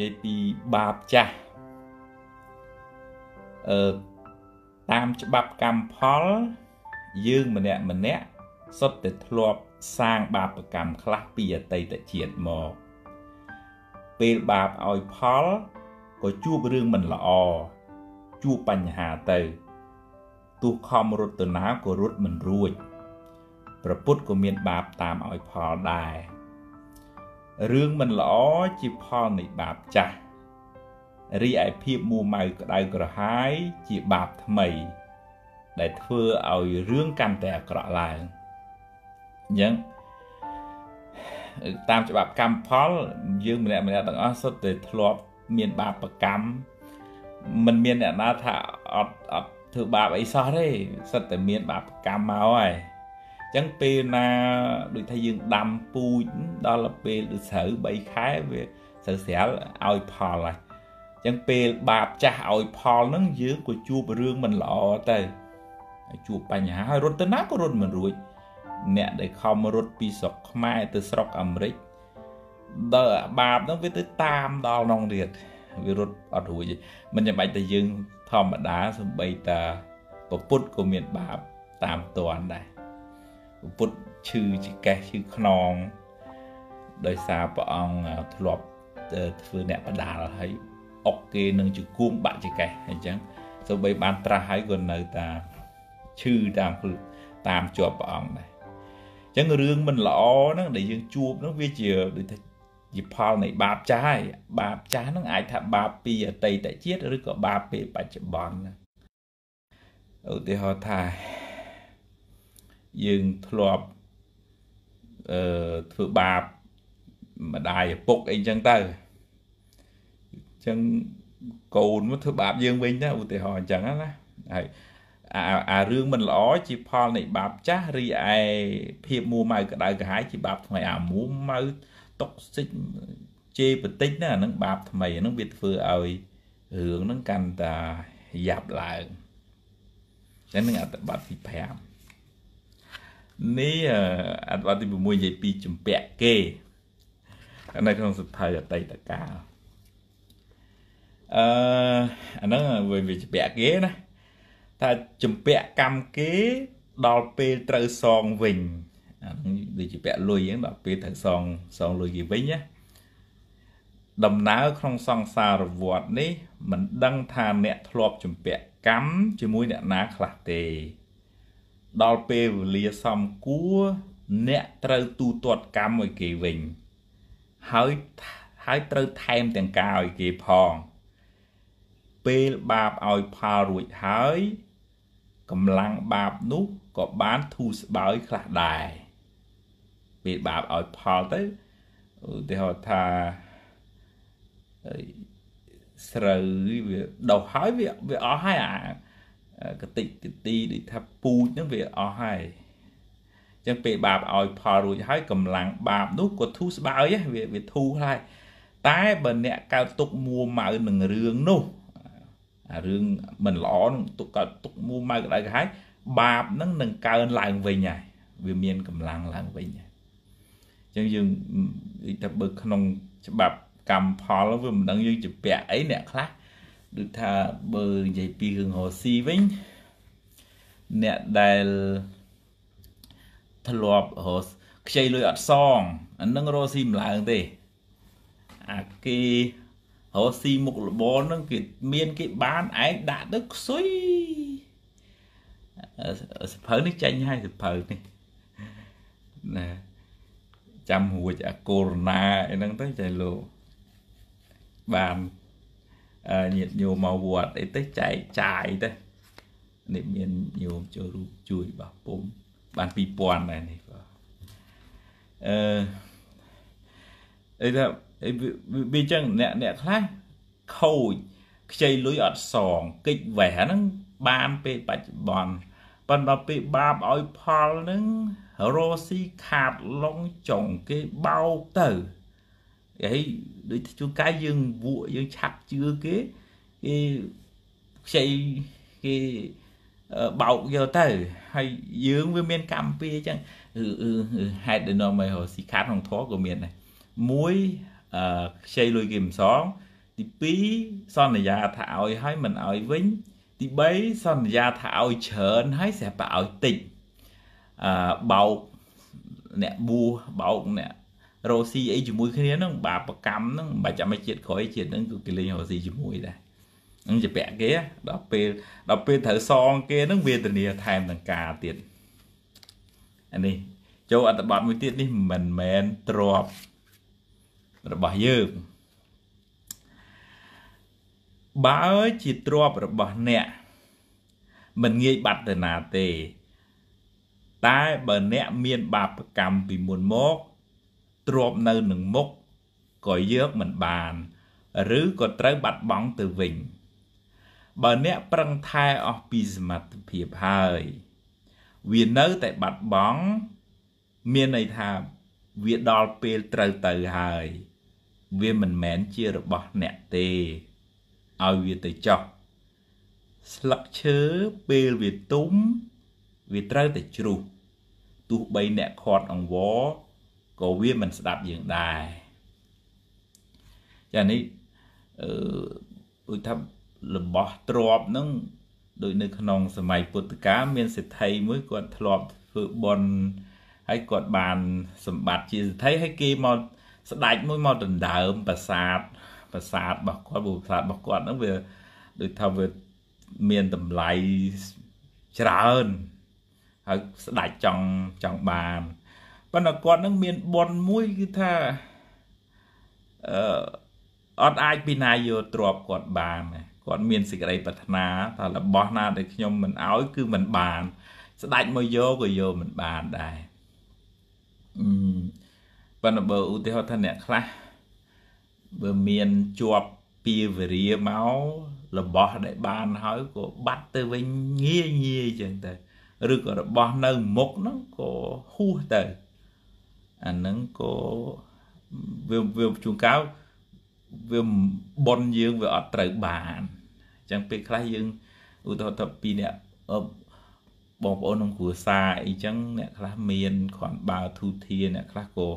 និយាយពីបាបចាស់អឺតាមច្បាប់កម្មផល យើងម្នាក់ម្នាក់សុទ្ធតែធ្លាប់សាងបាបកម្មខ្លះពីអតីតជាតិមកពេលបាបឲ្យផលក៏ជួបរឿងមិនល្អជួបបញ្ហាទៅទោះខំរត់ទៅណាក៏រត់មិនរួច ប្រពុតក៏មានបាបតាមឲ្យផលដែររឿងមិនល្អជាផលនៃបាបចាស់រីឯភាពមួម៉ៅក្តៅក្រហាយជាបាបថ្មី ដែលធ្វើឲ្យរឿងកាន់តែអាក្រក់ឡើងអញ្ចឹងតាមច្បាប់កម្មផល យើងម្នាក់ម្នាក់ទាំងអស់សុទ្ធតែធ្លាប់ មានបាបកម្មមិនមានអ្នកណាថាអត់អត់ធ្វើបាបអីសោះទេសិតតែមានបាបកម្មមកហើយចឹងពេលណាដូចថាយើងដាំពូជដល់ពេលដូចស្រូវ3ខែវាស្រូវស្រាលឲ្យផលហើយចឹងពេលបាបចាស់ឲ្យផលហ្នឹងយើងក៏ជួបរឿងមិនល្អទៅជួបបញ្ហាហើយរត់ទៅណាក៏រត់មិនរួចអ្នកដែលខំរត់ពីស្រុកខ្មែរទៅស្រុកអាមេរិកដល់បាបហ្នឹងវាទៅតាមដល់នងទៀតវារត់អត់រួចមិនចាំបាច់តែយើងធម្មតាសំបីតាពុទ្ធក៏មានបាបតាមតាន់ដែរពុតឈឺជាកេះឈឺខ្នងដោយសារព្រះអង្គធ្លាប់ធ្វើអ្នកបដាលហើយអុកគេនឹងជាគួមបាក់ជាកេះអញ្ចឹងសូម្បីបានត្រាស់ហើយក៏នៅតាឈឺតាមតាមជាប់ព្រះអង្គដែរអញ្ចឹងរឿងមិនល្អហ្នឹងដែលយើង ជួបហ្នឹងវាជាដូចថាជាផល នៃ បាបចាស់ហើយបាបចាស់ហ្នឹងអាចថាបាបពីអតីតជាតិឬក៏បាបពេលបច្ចុប្បន្នឧទាហរណ៍ថាយើងធ្លាប់អឺធ្វើបាបម្ដាយឪពុកអីចឹងទៅអញ្ចឹងកូនមកធ្វើបាបយើងវិញដែរឧទាហរណ៍អញ្ចឹងណាហើយអារឿងមិនល្អជាផលនៃបាប ចាស់រីឯភាពមួម៉ៅក្តៅក្រហាយជាបាបថ្មីអាមួម៉ៅតុកសិចជេរបន្តិចហ្នឹងអានឹងបាបថ្មីអានឹងវាធ្វើឲ្យរឿងហ្នឹងកាន់តែយ៉ាប់ឡើងតែនឹងអត្តបទទី5នេះអត្ថបទទី6និយាយពីចម្ពាក់គេនៅក្នុងសភៅអតីតកាលអឺអាហ្នឹងវិញវាចម្ពាក់គេណាថាចម្ពាក់កម្មគេដល់ពេលត្រូវសងវិញអាហ្នឹងដូចជាពាក់លុយអញ្ចឹងដល់ពេលត្រូវសងសងលុយគេវិញណាដំណើរក្នុងសង្សារវដ្តនេះ មិនដឹងថាអ្នកធ្លាប់ចម្ពាក់កម្មជាមួយអ្នកណា ខ្លះទេដល់ពេលវេលាសមគួរអ្នកត្រូវទូទាត់កម្មឲ្យគេវិញហើយហើយត្រូវថែមទាំងការឲ្យគេផងពេលបាបឲ្យផលរួចហើយកម្លាំងបាបនោះក៏បានធូរស្បើយខ្លះដែរពេលបាបឲ្យផលទៅឧទាហរណ៍ថាស្រូវវាដុះហើយវាវាអស់ហើយអាកតិចទីដូចថាពូជហ្នឹងវាអស់ហើយអញ្ចឹងពេលបាបឲ្យផលរួចហើយកម្លាំងបាបនោះក៏ធូរស្បើយវាវាធូរហើយ តែបើអ្នកកើតទុកមួម៉ៅនឹងរឿងនោះអារឿងមិនល្អនឹងទុកកើតទុកមួម៉ៅក្តៅក្រហាយបាបហ្នឹងនឹងកើនឡើងវិញហើយវាមានកម្លាំងឡើងវិញហើយអញ្ចឹងយើងនិយាយថាបើក្នុងច្បាប់កម្មផលវាមិនដឹងយើងជាពាក់អីអ្នកខ្លះដូចថាបើនិយាយពីរឿងរស៊ីវិញអ្នកដែលធ្លាប់រស់ខ្ចីលុយអត់សងអានឹងរស់ស៊ីម្លងទេអាគេរស់ស៊ីមុខលបហ្នឹងគេមានគេបានឯងដាក់ទៅខ្សុយសភៅនេះចាញ់ហើយសភៅនេះណាចាំរួចអាកូវីដ -19 ហ្នឹងទៅចៃលោកបានញាតិញោមមកវត្តអីទៅចែកចាយទៅនេះមានញោមចូលរូបជួយរបស់ពុំបាន2000ដែរនេះបាទអឺអីថាវាអញ្ចឹងអ្នកអ្នកខ្លះខូចខ្ចីលុយអត់សងកិច្ចវេះហ្នឹងបានពេលបច្ចុប្បន្នប៉ុន្តែពេលបាបឲ្យផលហ្នឹងរោស៊ីខាតលងចុងគេបោកទៅហើយដូចជួនកាយយើងវក់យើងឆាប់ជឿគេគេខ្ចីគេបោកយកទៅហើយយើងវាមានកម្មពីអញ្ចឹងឬហេតុដែលនាំឲ្យស៊ីខាត់ក្នុងធေါ်ក៏មានដែរមួយអឺខ្ចីលុយគេមិនសងទី2សន្យាថាឲ្យហើយមិនឲ្យវិញទី3សន្យាថាឲ្យច្រើនហើយស្រាប់តែឲ្យតិចអឺបោកអ្នកបួសបោកអ្នករោស៊ីអីជាមួយគ្នាហ្នឹងបាបកម្មហ្នឹងមិនបាច់ចាំឲ្យជាតិក្រោយជាតិហ្នឹងគឺគេលេងរោស៊ីជាមួយដែរហ្នឹងជាពាក់គេដល់ពេលដល់ពេលត្រូវសងគេហ្នឹងវេទនាថែមទាំងការទៀតអានេះចូលអត្តបទមួយទៀតនេះមិនមែនទ្របរបស់យើងបើជាទ្របរបស់អ្នកមិនងាយបាត់ទៅណាទេ តែបើអ្នកមាន បាបកម្មពីមុនមកទ្រាំនៅនឹងមុខក៏យកមិនបាន ឬក៏ត្រូវបាត់បង់ទៅវិញ បើអ្នកប្រឹងថែអស់ពីសមត្ថភាពហើយវានៅតែបាត់បង់មានន័យថាវាដល់ពេលត្រូវទៅហើយ វាមិនមែនជារបស់អ្នកទេឲ្យវាទៅចោះស្លឹកឈើពេលវាទុំវាត្រូវតែជ្រុះទោះបីអ្នកខាត់អង្វរក៏វាមិនស្ដាប់យើងដែរចានេះអឺដូចថារបស់ទ្របនឹងដោយនៅក្នុងសម័យពុទ្ធកាលមានសិទ្ធិមួយគាត់ធ្លាប់ធ្វើបន់ហើយគាត់បានសម្បត្តិជាសិទ្ធិហើយគេមកស្ដាច់មួយមកដណ្ដើមប្រាសាទប្រាសាទរបស់គាត់បុប្រាសាទរបស់គាត់ហ្នឹងវាដូចថាវាមានតម្លៃច្រើនហើយស្ដាច់ចង់ចង់បានប៉ុន្តែគាត់នឹងមានបនមួយគឺថាអឺអត់អាចពីណាយកទ្រពគាត់បានគាត់មានសេចក្តីប្រាថ្នាថារបស់ណា ដែលខ្ញុំមិនអោយគឺមិនបាន ស្ដាច់មកយកក៏យកមិនបានដែរអឺប៉ុន្តែបើឧទាហរណ៍ថាអ្នកខ្លះបើមានជាប់ពីវេរាមករបស់ដែលបានហើយក៏បាត់ទៅវិញងាយងាយចឹងទៅឬក៏របស់នៅមុខហ្នឹងក៏ហួសទៅអាហ្នឹងក៏វាវាជួនកៅវាបនយើងវាអត់ត្រូវបានអញ្ចឹងពេលខ្លះយើងឧទាហរណ៍ថាពីរអ្នកបងប្អូនក្នុងគ្រួសារអីចឹងអ្នកខ្លះមានគ្រាន់បើធូធាអ្នកខ្លះក៏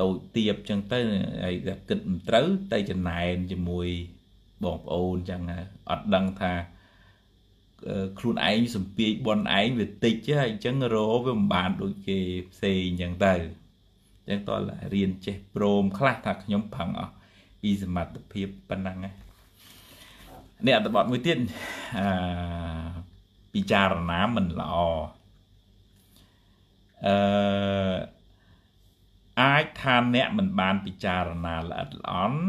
តូចទៀបចឹងទៅហើយគិតមិនត្រូវតែចំណែនជាមួយបងប្អូនចឹងអត់ដឹងថាខ្លួនឯងសំភាយប៉ុនឯងវាតិចហើយអញ្ចឹងរោវាមិនបានដូចគេផ្សេងអញ្ចឹងទៅអញ្ចឹងតោះរៀនចេះព្រមខ្លះថាខ្ញុំប្រឹងអស់ពីសមត្ថភាពប៉ុណ្ណឹងនេះអត្ថបទមួយទៀតអឺពិចារណាមិនល្អអឺអាចថាអ្នកមិនបានពិចារណាល្អិតល្អន់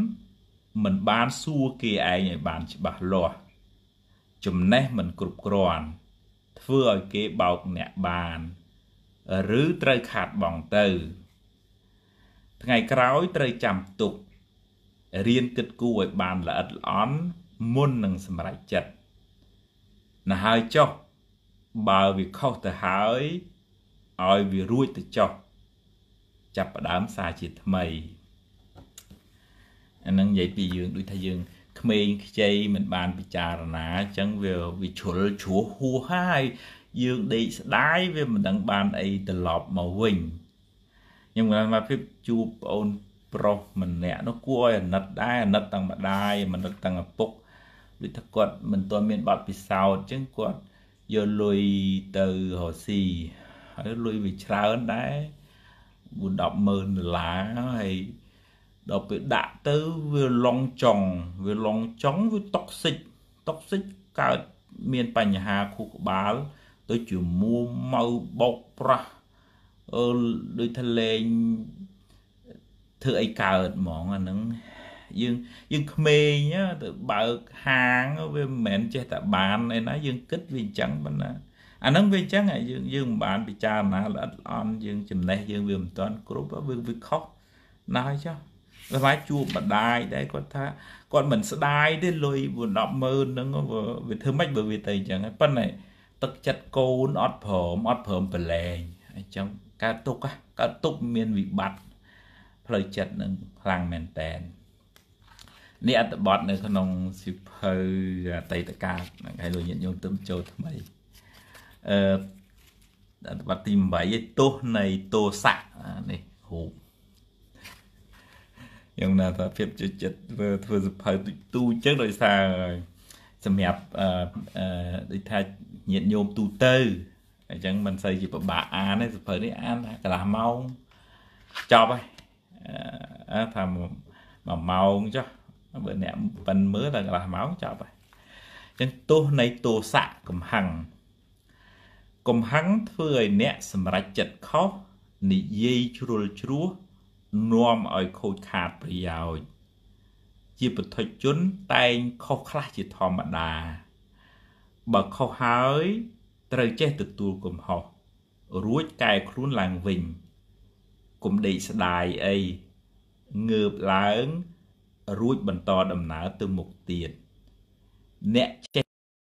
មិនបានសួរគេឯងឲ្យបានច្បាស់លាស់ចំណេះមិនគ្រប់គ្រាន់ធ្វើឲ្យគេបោកអ្នកបាន ឬត្រូវខាត់បងទៅ ថ្ងៃក្រោយត្រូវចាំទុករៀនគិតគូរឲ្យបានល្អិតល្អន់មុននឹងសម្រេចចិត្តណាហើយចុះបើវាខុសទៅហើយឲ្យវារួចទៅចុះចាប់ផ្ដើមសារជាថ្មីអានឹងនិយាយពីយើងដូចថាយើងក្មេងខ្ចីមិនបានពិចារណាអញ្ចឹងវាវាជ្រុលជ្រោះហួហើយយើងដេកស្ដាយវាមិនដឹងបានអីត្រឡប់មកវិញខ្ញុំគាត់មកភាពជួបប្អូនប្រុសម្នាក់នោះគួរឲ្យអាណិតដែរអាណិតទាំងម្ដាយអាណិតទាំងឪពុកដូចថាគាត់មិនទាន់មានបទពិសោធន៍អញ្ចឹងគាត់យកលុយទៅរកស៊ីហើយលុយវាច្រើនដែរ4 10ម៉ឺនដុល្លារហើយដល់ពេលដាក់ទៅវាឡងចង់វាឡងចង់វាតុកស៊ីកតុកស៊ីកកើតមានបញ្ហាខួរក្បាលដូចជាមួម៉ៅបោកប្រាស់អឺដូចថាលេងធ្វើអីកើតហ្មងអាហ្នឹងយើងយើងក្មេងទៅបើកហាងវាមិនមែនចេះតែបានឯណាយើងគិតវាអញ្ចឹងប៉ុណ្ណាអាហ្នឹងវាអញ្ចឹងយើងយើងមិនបានពិចារណាល្អិតល្អន់យើងចំណេះយើងវាមិនទាន់គ្រប់វាវាខុសណាស់ចុះសម្រាប់ជួបម្ដាយដែរគាត់ថាគាត់មិនស្ដាយទេលុយ100000ហ្នឹងវាធ្វើម៉េចបើវាទៅអញ្ចឹងប៉ុន្តែទឹកចិត្តកូនអត់ព្រមអត់ព្រមប្រឡែងអញ្ចឹងកើតទុកកើតទុកមានវិបត្តិផ្លូវចិត្តនឹងខ្លាំងមែនតែននេះអត្ថបទនៅ ក្នុងសិភៅអតីតកាលហើយលោកញាតិញោមទៅចូលថ្មីអឺអត្ថបទទី8ឯទោសនៃទោសៈនេះរូបយ៉ាងណាថាភាពជចិត្តធ្វើធ្វើសភៅទូចទូចឹងដោយសារសម្រាប់អឺដូចថាញាតញោមទូទៅអញ្ចឹងមិនសូវជាពិបាកអានទេសភៅនេះអានថាកន្លះម៉ោងចប់ហើយអឺថាមួយម៉ោងចុះបើអ្នកប៉ិនមើលដល់កន្លះម៉ោងចប់ហើយអញ្ចឹងទោសនៃទោសៈកំហឹងកំហឹងធ្វើឲ្យអ្នក សម្រេចចិត្តខុសនិយាយជ្រុលជ្រួសនាំឲ្យខូចខាតប្រយោជន៍ជាប្រតិជនតែងខុសខ្លះជាធម្មតាបើខុសហើយ ត្រូវចេះទទួលកំហុសរួចកែខ្លួនឡើងវិញគុំដេកស្ដាយអីងើបឡើងរួចបន្តដំណើរទៅមុខទៀតអ្នកចេះ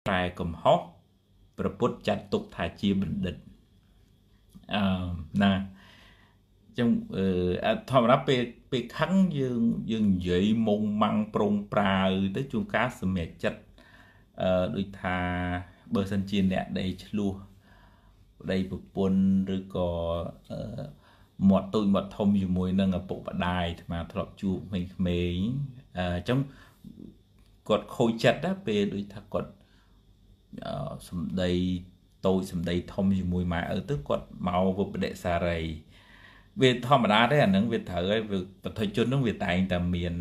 កែកំហុសប្រពុតចាត់ទុកថាជាបណ្ឌិតអឺណាចឹងធម្មតាពេលពេលខឹងយើងយើងនិយាយមុងម៉ាំងប្រងប្រើទៅជួនកាលសម្រេចចិត្តអឺដូចថាបើសិនជាអ្នកដែលឆ្លោះប្តីប្រពន្ធឬក៏មាត់ទូចមាត់ធំជាមួយនឹងឪពុកម្ដាយអាត្មាធ្លាប់ជួបក្មេងៗអញ្ចឹងគាត់ខូចចិត្តណាពេលដូចថាគាត់សំដីតូចសំដីធំជាមួយម៉ែឪទៅគាត់មកវិបដិសារីវាធម្មតាទេអានឹងវាត្រូវហើយប្រតិជននឹងវាតែងតែមាន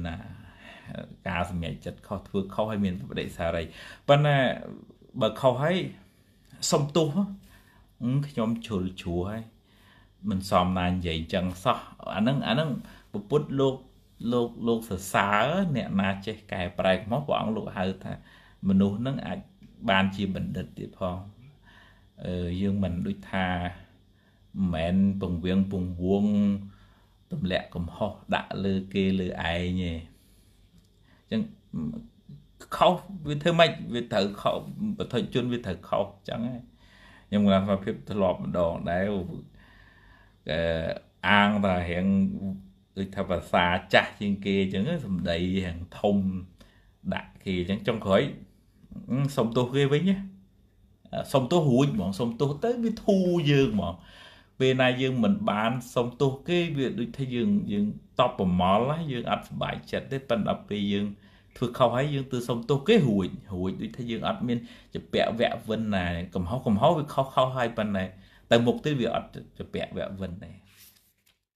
ការសម្រេចចិត្តខុសធ្វើខុសហើយមានបដិសារីប៉ុន្តែបើខុសហើយសុំទោសខ្ញុំជ្រុលជ្រួហើយមិនសមណានិយាយចឹងសោះអានឹងអានឹងពពុទ្ធលោកលោកលោកសរសើរអ្នកណាចេះកែប្រែមកព្រះអង្គលោកហៅថា មនុស្សនឹងអាចបានជាបណ្ឌិតទៀតផងយើងមិនដូចថាមិនមែនពង្វៀងពង្វងទម្លាក់កំហុសដាក់លើគេលើឯងទេអញ្ចឹងខុសវាធ្វើម៉េចវាត្រូវខុសបទជនវាត្រូវខុសអញ្ចឹងខ្ញុំគាត់ថាភាពធ្លាប់ម្ដងដែរអឺអាងថារៀងដូចថាភាសាចាស់ជាងគេអញ្ចឹងសំដីរៀងធំដាក់គេអញ្ចឹងចុងក្រោយសុំទោសគេវិញណាសុំទោសរួចហ្មងសុំទោសទៅវាធូរយើងហ្មងពេលណាយើងមិនបានសុំទោសគេវាដូចថាយើងយើងតបប្រមល់ណាយើងអត់សប្បាយចិត្តទេប៉ុន្តែពេលយើងធ្វើខុសហើយយើងទៅសុំទោសគេរួចរួចដូចថាយើងអត់មានចពាក់វៈវិនណាកំហុសកំហុសវាខុសខុសហើយប៉ុន្តែទៅមុខទៀតវាអត់ចពាក់វៈវិនដែរ